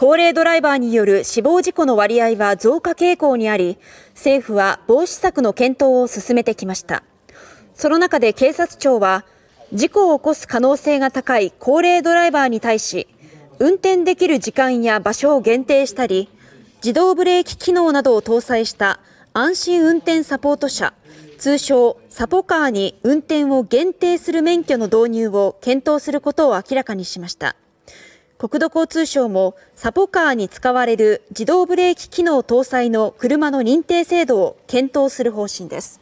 高齢ドライバーによる死亡事故の割合は増加傾向にあり、政府は防止策の検討を進めてきました。その中で警察庁は、事故を起こす可能性が高い高齢ドライバーに対し、運転できる時間や場所を限定したり、自動ブレーキ機能などを搭載した安心運転サポート車、通称サポカーに運転を限定する免許の導入を検討することを明らかにしました。国土交通省もサポカーに使われる自動ブレーキ機能搭載の車の認定制度を検討する方針です。